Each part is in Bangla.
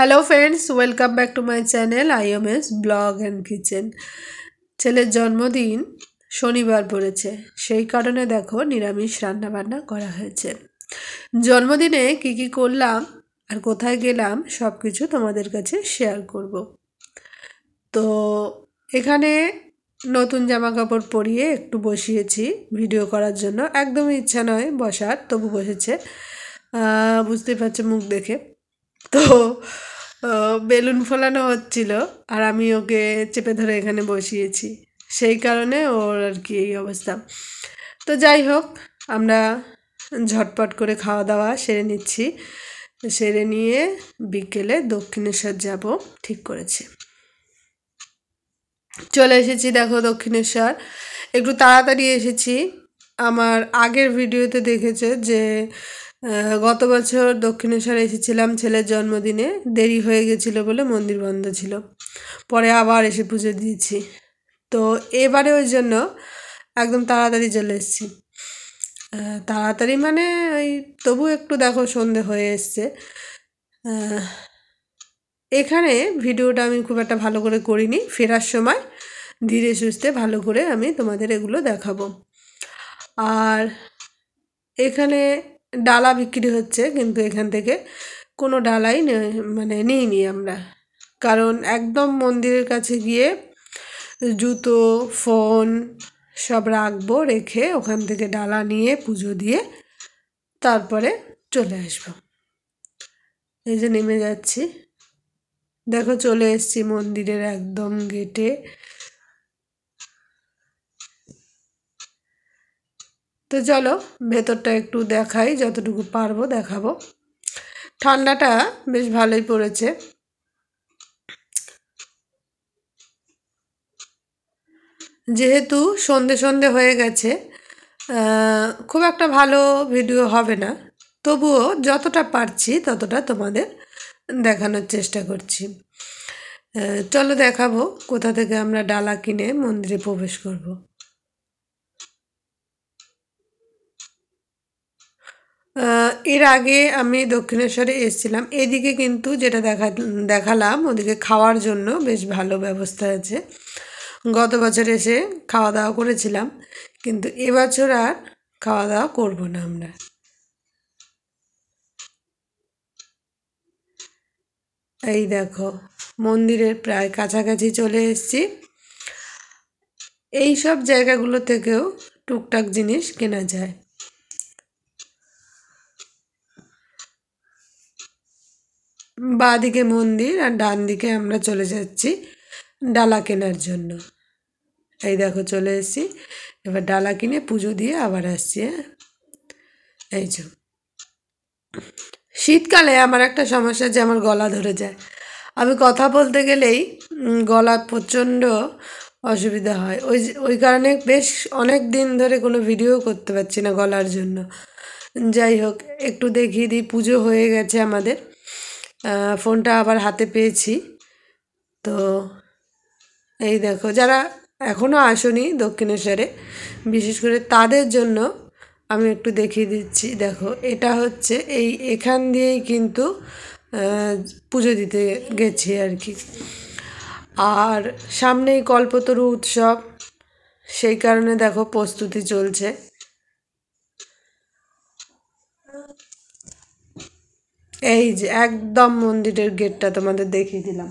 hello friends welcome back to my channel IMS blog and kitchen ছেলের জন্মদিন শনিবার পড়েছে সেই কারণে দেখো নিরামিষ রান্নাবান্না করা হয়েছে জন্মদিনে কি কি করলাম আর কোথায় গেলাম সব কিছু তোমাদের কাছে শেয়ার করব তো এখানে নতুন জামা কাপড় পরিয়ে একটু বসিয়েছি ভিডিও করার জন্য একদমই ইচ্ছা নয় বসার তবু বসেছে বুঝতে পারছে মুখ দেখে তো বেলুন ফোলানো হচ্ছিল আর আমি ওকে চেপে ধরে এখানে বসিয়েছি সেই কারণে ওর আর কি এই অবস্থা তো যাই হোক আমরা ঝটপট করে খাওয়া দাওয়া সেরে নিচ্ছি সেরে নিয়ে বিকেলে দক্ষিণেশ্বর যাব ঠিক করেছি চলে এসেছি দেখো দক্ষিণেশ্বর একটু তাড়াতাড়ি এসেছি আমার আগের ভিডিওতে দেখেছে যে গত বছর দক্ষিণেশ্বর এসেছিলাম ছেলের জন্মদিনে দেরি হয়ে গেছিল বলে মন্দির বন্ধ ছিল পরে আবার এসে পুজো দিয়েছি তো এবারে ওই জন্য একদম তাড়াতাড়ি চলে এসেছি তাড়াতাড়ি মানে ওই তবু একটু দেখো সন্ধে হয়ে এসছে এখানে ভিডিওটা আমি খুব একটা ভালো করে করিনি ফেরার সময় ধীরে সুস্থে ভালো করে আমি তোমাদের এগুলো দেখাবো আর এখানে ডালা বিক্রি হচ্ছে কিন্তু এখান থেকে কোনো ডালাই মানে নিইনি আমরা কারণ একদম মন্দিরের কাছে গিয়ে জুতো ফোন সব রাখবো রেখে ওখান থেকে ডালা নিয়ে পুজো দিয়ে তারপরে চলে আসব এই যে নেমে যাচ্ছি দেখো চলে এসছি মন্দিরের একদম গেটে তো চলো ভেতরটা একটু দেখাই যতটুকু পারবো দেখাবো ঠান্ডাটা বেশ ভালোই পড়েছে যেহেতু সন্ধে সন্ধে হয়ে গেছে খুব একটা ভালো ভিডিও হবে না তবুও যতটা পারছি ততটা তোমাদের দেখানোর চেষ্টা করছি চলো দেখাবো কোথা থেকে আমরা ডালা কিনে মন্দিরে প্রবেশ করবো এর আগে আমি দক্ষিণেশ্বরে এসেছিলাম এদিকে কিন্তু যেটা দেখা দেখালাম ওদিকে খাওয়ার জন্য বেশ ভালো ব্যবস্থা আছে গত বছর এসে খাওয়া দাওয়া করেছিলাম কিন্তু এবছর আর খাওয়া দাওয়া করবো না আমরা এই দেখো মন্দিরের প্রায় কাছাকাছি চলে এসছি এই সব জায়গাগুলো থেকেও টুকটাক জিনিস কেনা যায় বাঁ দিকে মন্দির আর ডান দিকে আমরা চলে যাচ্ছি ডালা কেনার জন্য এই দেখো চলে এসেছি এবার ডালা কিনে পুজো দিয়ে আবার আসছি হ্যাঁ এই যে শীতকালে আমার একটা সমস্যা যে আমার গলা ধরে যায় আমি কথা বলতে গেলেই গলা প্রচণ্ড অসুবিধা হয় ওই ওই কারণে বেশ অনেক দিন ধরে কোনো ভিডিও করতে পারছি না গলার জন্য যাই হোক একটু দেখিয়ে দিই পুজো হয়ে গেছে আমাদের ফোনটা আবার হাতে পেয়েছি তো এই দেখো যারা এখনও আসনি দক্ষিণেশ্বরে বিশেষ করে তাদের জন্য আমি একটু দেখিয়ে দিচ্ছি দেখো এটা হচ্ছে এই এখান দিয়েই কিন্তু পুজো দিতে গেছি আর কি আর সামনেই কল্পতরু উৎসব সেই কারণে দেখো প্রস্তুতি চলছে এই যে একদম মন্দিরের গেটটা তোমাদের দেখিয়ে দিলাম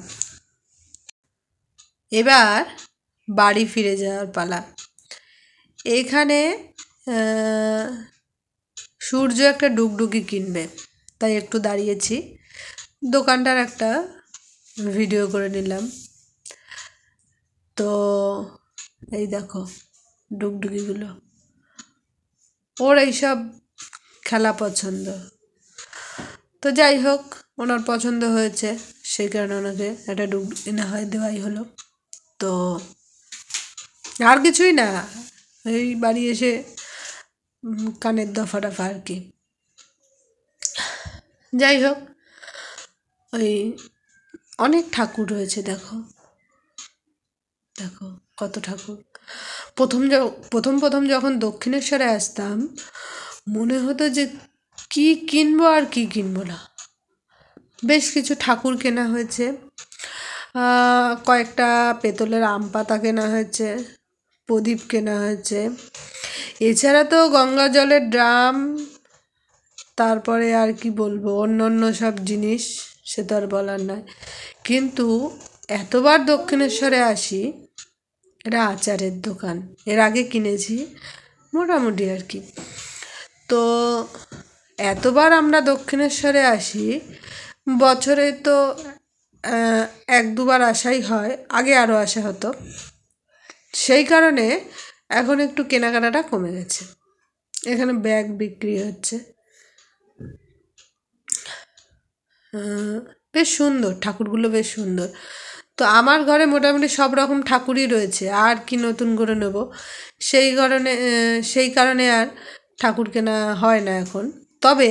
এবার বাড়ি ফিরে যাওয়ার পালা এখানে সূর্য একটা ডুগডুগি কিনবে তাই একটু দাঁড়িয়েছি দোকানটার একটা ভিডিও করে নিলাম তো এই দেখো ডুগডুগিগুলো ওর এইসব খেলা পছন্দ তো যাই হোক ওনার পছন্দ হয়েছে সেই কারণে ওনাকে একটা ডুব এনে হয় দেওয়াই হলো তো আর কিছুই না এই বাড়ি এসে কানের দফা আর কি যাই হোক ওই অনেক ঠাকুর রয়েছে দেখো দেখো কত ঠাকুর প্রথম প্রথম প্রথম যখন দক্ষিণেশ্বরে আসতাম মনে হতো যে কি কিনবো আর কি কিনবো না বেশ কিছু ঠাকুর কেনা হয়েছে কয়েকটা পেতলের আম পাতা কেনা হয়েছে প্রদীপ কেনা হয়েছে এছাড়া তো গঙ্গা জলের ড্রাম তারপরে আর কি বলবো অন্য অন্য সব জিনিস সে তো আর বলার নয় কিন্তু এতবার দক্ষিণেশ্বরে আসি এটা আচারের দোকান এর আগে কিনেছি মোটামুটি আর কি তো এতবার আমরা দক্ষিণেশ্বরে আসি বছরে তো এক দুবার আসাই হয় আগে আরও আসা হতো সেই কারণে এখন একটু কেনাকাটাটা কমে গেছে এখানে ব্যাগ বিক্রি হচ্ছে বেশ সুন্দর ঠাকুরগুলো বেশ সুন্দর তো আমার ঘরে মোটামুটি সব রকম ঠাকুরই রয়েছে আর কি নতুন করে নেব সেই কারণে সেই কারণে আর ঠাকুর কেনা হয় না এখন তবে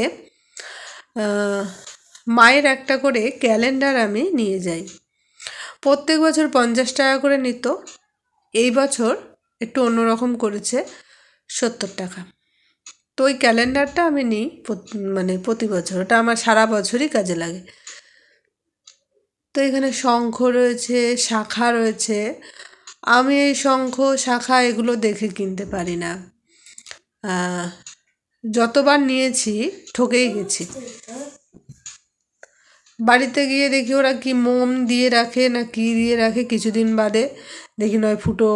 মায়ের একটা করে ক্যালেন্ডার আমি নিয়ে যাই প্রত্যেক বছর পঞ্চাশ টাকা করে নিত এই বছর একটু অন্যরকম করেছে সত্তর টাকা তো ওই ক্যালেন্ডারটা আমি নিই মানে প্রতি বছর ওটা আমার সারা বছরই কাজে লাগে তো এখানে শঙ্খ রয়েছে শাখা রয়েছে আমি এই শঙ্খ শাখা এগুলো দেখে কিনতে পারি না যতবার নিয়েছি ঠকেই গেছি বাড়িতে গিয়ে দেখি ওরা কি মোম দিয়ে রাখে না কি দিয়ে রাখে কিছুদিন বাদে দেখি নয় ফুটো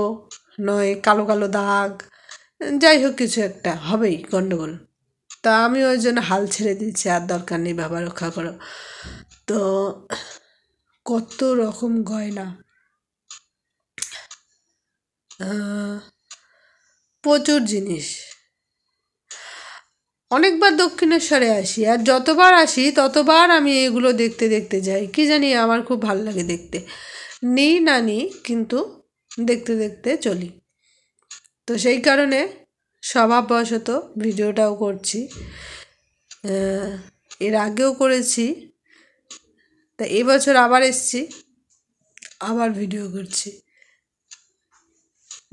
নয় কালো কালো দাগ যাই হোক কিছু একটা হবেই গণ্ডগোল তা আমি ওই জন্য হাল ছেড়ে দিচ্ছি আর দরকার নেই বাবা রক্ষা করো তো কত রকম গয়না প্রচুর জিনিস অনেকবার দক্ষিণেশ্বরে আসি আর যতবার আসি ততবার আমি এগুলো দেখতে দেখতে যাই কি জানি আমার খুব ভালো লাগে দেখতে নিই না নিই কিন্তু দেখতে দেখতে চলি তো সেই কারণে স্বভাববশত ভিডিওটাও করছি এর আগেও করেছি তা এবছর আবার এসছি আবার ভিডিও করছি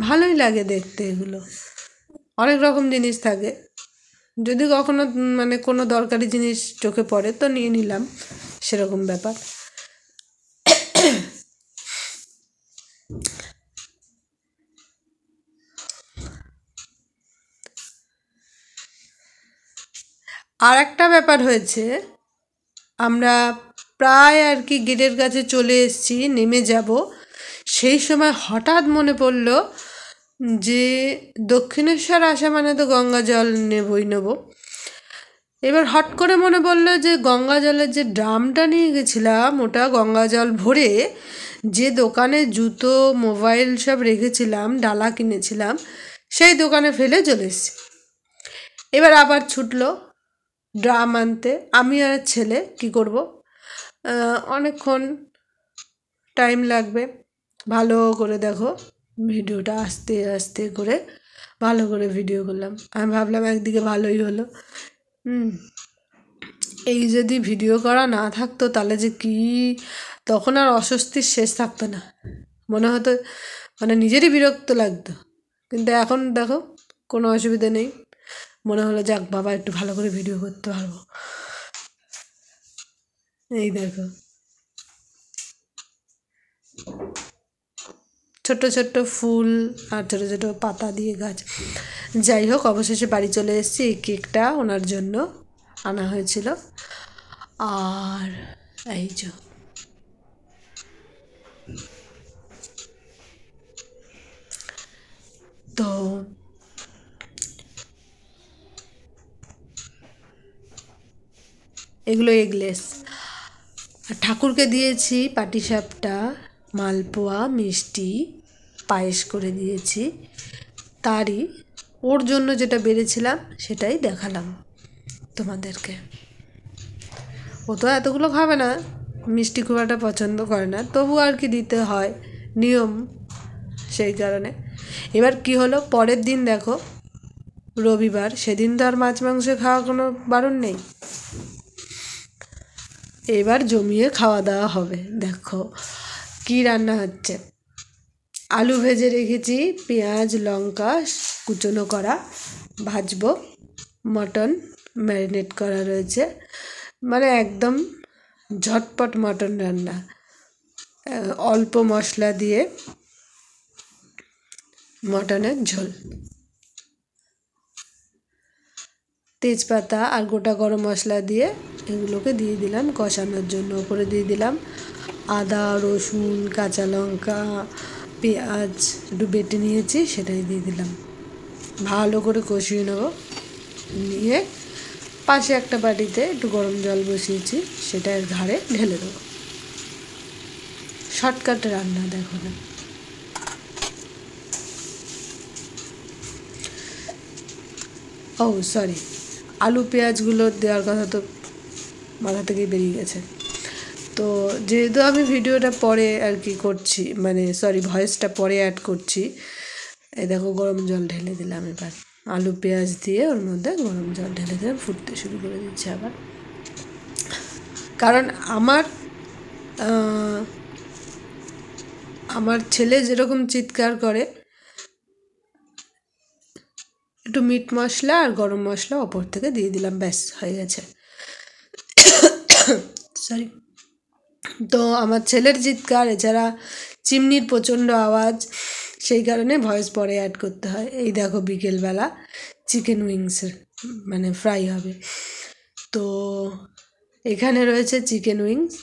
ভালোই লাগে দেখতে এগুলো অনেক রকম জিনিস থাকে যদি কখনো মানে কোনো দরকারি জিনিস চোখে পড়ে তো নিয়ে নিলাম সেরকম ব্যাপার আর একটা ব্যাপার হয়েছে আমরা প্রায় আর কি গেটের কাছে চলে এসেছি নেমে যাব সেই সময় হঠাৎ মনে পড়লো যে দক্ষিণেশ্বর আসা মানে তো গঙ্গা জল নেবই নেব এবার হট করে মনে পড়লো যে গঙ্গা জলের যে ড্রামটা নিয়ে গেছিলাম ওটা গঙ্গা জল ভরে যে দোকানে জুতো মোবাইল সব রেখেছিলাম ডালা কিনেছিলাম সেই দোকানে ফেলে চলে এসেছি এবার আবার ছুটলো ড্রাম আনতে আমি আর ছেলে কি করব অনেকক্ষণ টাইম লাগবে ভালো করে দেখো ভিডিওটা আস্তে আস্তে করে ভালো করে ভিডিও করলাম আমি ভাবলাম একদিকে ভালোই হলো এই যদি ভিডিও করা না থাকতো তাহলে যে কি তখন আর অস্বস্তির শেষ থাকতো না মনে হতো মানে নিজেরই বিরক্ত লাগতো কিন্তু এখন দেখো কোনো অসুবিধা নেই মনে হলো যাক বাবা একটু ভালো করে ভিডিও করতে পারবো এই দেখো ছোট ছোট ফুল আর ছোট ছোট পাতা দিয়ে গাছ যাই হোক অবশেষে বাড়ি চলে এসেছি এই কেকটা ওনার জন্য আনা হয়েছিল আর এই যে তো এগুলো এগলেস ঠাকুরকে দিয়েছি পাটিসাপটা মালপোয়া মিষ্টি পায়েস করে দিয়েছি তারই ওর জন্য যেটা বেড়েছিলাম সেটাই দেখালাম তোমাদেরকে ও তো এতগুলো খাবে না মিষ্টি খুব একটা পছন্দ করে না তবু আর কি দিতে হয় নিয়ম সেই কারণে এবার কি হলো পরের দিন দেখো রবিবার সেদিন তো আর মাছ মাংস খাওয়া কোনো বারণ নেই এবার জমিয়ে খাওয়া দাওয়া হবে দেখো কি রান্না হচ্ছে আলু ভেজে রেখেছি পেঁয়াজ লঙ্কা কুচনো করা ভাজব মটন ম্যারিনেট করা রয়েছে মানে একদম ঝটপট মটন রান্না অল্প মশলা দিয়ে মটনের ঝোল তেজপাতা আর গোটা গরম মশলা দিয়ে এগুলোকে দিয়ে দিলাম কষানোর জন্য ওপরে দিয়ে দিলাম আদা রসুন কাঁচা লঙ্কা পেঁয়াজ একটু বেটে নিয়েছি সেটাই দিয়ে দিলাম ভালো করে কষিয়ে নেব নিয়ে পাশে একটা বাটিতে একটু গরম জল বসিয়েছি এর ধারে ঢেলে দেব শর্টকাট রান্না দেখো না ও সরি আলু পেঁয়াজগুলো দেওয়ার কথা তো মাথা থেকেই বেরিয়ে গেছে তো যেহেতু আমি ভিডিওটা পরে আর কি করছি মানে সরি ভয়েসটা পরে অ্যাড করছি এই দেখো গরম জল ঢেলে দিলাম এবার আলু পেঁয়াজ দিয়ে ওর মধ্যে গরম জল ঢেলে দিলাম ফুটতে শুরু করে দিচ্ছি আবার কারণ আমার আমার ছেলে যেরকম চিৎকার করে একটু মিট মশলা আর গরম মশলা ওপর থেকে দিয়ে দিলাম ব্যাস হয়ে গেছে সরি তো আমার ছেলের চিৎকার এছাড়া চিমনির প্রচণ্ড আওয়াজ সেই কারণে ভয়েস পরে অ্যাড করতে হয় এই দেখো বিকেলবেলা চিকেন উইংসের মানে ফ্রাই হবে তো এখানে রয়েছে চিকেন উইংস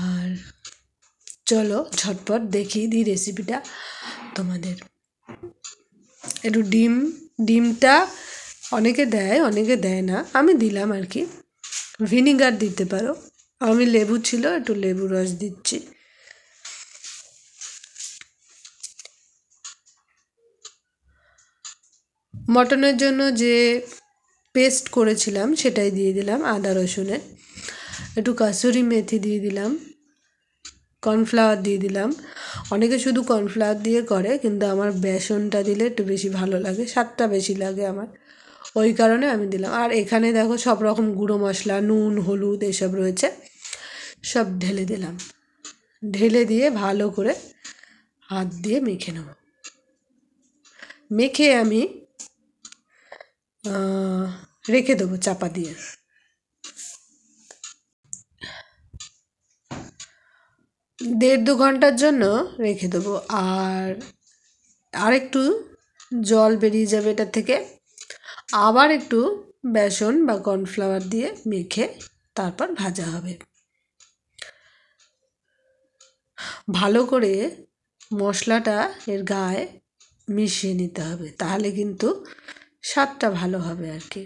আর চলো ঝটপট দেখি দিই রেসিপিটা তোমাদের একটু ডিম ডিমটা অনেকে দেয় অনেকে দেয় না আমি দিলাম আর কি ভিনিগার দিতে পারো আমি লেবু ছিল একটু লেবু রস দিচ্ছি মটনের জন্য যে পেস্ট করেছিলাম সেটাই দিয়ে দিলাম আদা রসুনের একটু কাসুরি মেথি দিয়ে দিলাম কর্নফ্লাওয়ার দিয়ে দিলাম অনেকে শুধু কর্নফ্লাওয়ার দিয়ে করে কিন্তু আমার বেসনটা দিলে একটু বেশি ভালো লাগে স্বাদটা বেশি লাগে আমার ওই কারণে আমি দিলাম আর এখানে দেখো সব রকম গুঁড়ো মশলা নুন হলুদ এসব রয়েছে সব ঢেলে দিলাম ঢেলে দিয়ে ভালো করে হাত দিয়ে মেখে নেব মেখে আমি রেখে দেবো চাপা দিয়ে দেড় দু ঘন্টার জন্য রেখে দেবো আর আরেকটু জল বেরিয়ে যাবে এটার থেকে আবার একটু বেসন বা কর্নফ্লাওয়ার দিয়ে মেখে তারপর ভাজা হবে ভালো করে মশলাটা এর গায়ে মিশিয়ে নিতে হবে তাহলে কিন্তু স্বাদটা ভালো হবে আর কি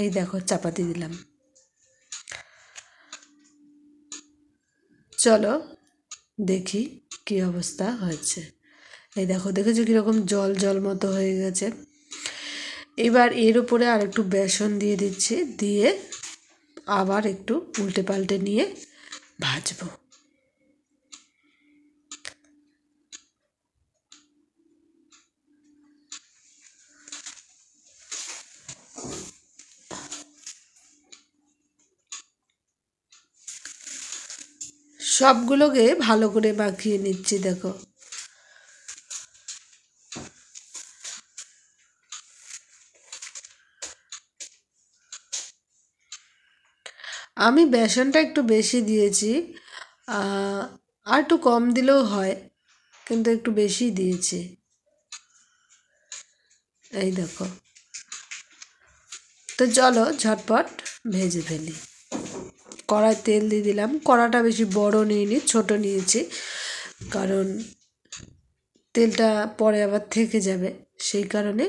এই দেখো চাপাতি দিলাম চলো দেখি কি অবস্থা হয়েছে এই দেখো দেখেছো কীরকম জল জল মতো হয়ে গেছে এবার এর উপরে আর একটু বেসন দিয়ে দিচ্ছি দিয়ে আবার একটু উল্টে পাল্টে নিয়ে ভাজবো সবগুলোকে ভালো করে মাখিয়ে নিচ্ছি দেখো আমি বেসনটা একটু বেশি দিয়েছি আর একটু কম দিলেও হয় কিন্তু একটু বেশি দিয়েছি এই দেখো তো চলো ঝটপট ভেজে ফেলি কড়ায় তেল দিয়ে দিলাম কড়াটা বেশি বড় নিইনি ছোট নিয়েছি কারণ তেলটা পরে আবার থেকে যাবে সেই কারণে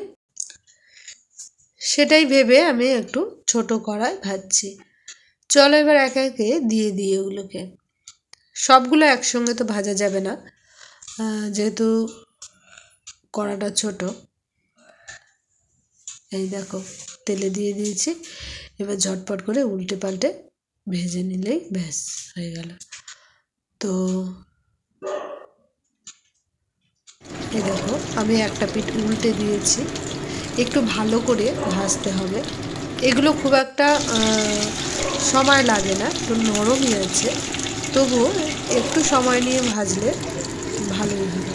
সেটাই ভেবে আমি একটু ছোট কড়ায় ভাজছি চলো এবার একে একে দিয়ে দিই ওগুলোকে সবগুলো একসঙ্গে তো ভাজা যাবে না যেহেতু কড়াটা ছোট এই দেখো তেলে দিয়ে দিয়েছি এবার ঝটপট করে উল্টে পাল্টে ভেজে নিলেই ব্যাস হয়ে গেল তো এই দেখো আমি একটা পিঠ উল্টে দিয়েছি একটু ভালো করে ভাজতে হবে এগুলো খুব একটা সময় লাগে না একটু নরমই আছে তবুও একটু সময় নিয়ে ভাজলে ভালোই হবে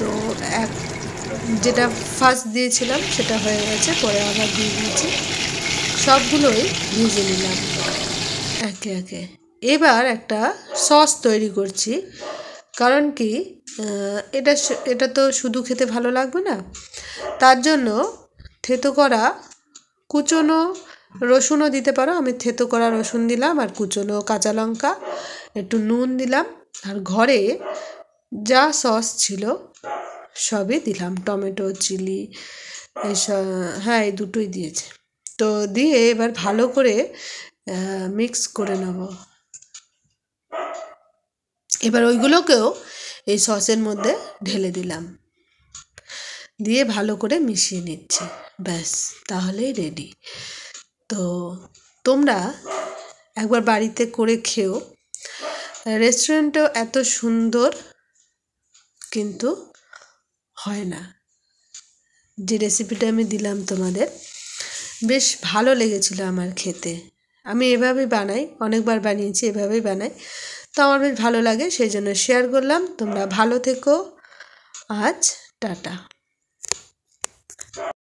তো এক যেটা ফার্স্ট দিয়েছিলাম সেটা হয়ে গেছে পরে আবার দিয়ে দিয়েছি সবগুলোই ভেজে নিলাম একে একে এবার একটা সস তৈরি করছি কারণ কি এটা এটা তো শুধু খেতে ভালো লাগবে না তার জন্য থেতো করা কুচনো রসুনও দিতে পারো আমি থেতো করা রসুন দিলাম আর কুচনো কাঁচা লঙ্কা একটু নুন দিলাম আর ঘরে যা সস ছিল সবই দিলাম টমেটো চিলি এসব হ্যাঁ এই দুটোই দিয়েছে তো দিয়ে এবার ভালো করে মিক্স করে নেব এবার ওইগুলোকেও এই সসের মধ্যে ঢেলে দিলাম দিয়ে ভালো করে মিশিয়ে নিচ্ছি ব্যাস তাহলেই রেডি তো তোমরা একবার বাড়িতে করে খেও রেস্টুরেন্টও এত সুন্দর কিন্তু হয় না যে রেসিপিটা আমি দিলাম তোমাদের বেশ ভালো লেগেছিল আমার খেতে আমি এভাবে বানাই অনেকবার বানিয়েছি এভাবেই বানাই তো আমার বেশ ভালো লাগে সেই জন্য শেয়ার করলাম তোমরা ভালো থেকো আজ টাটা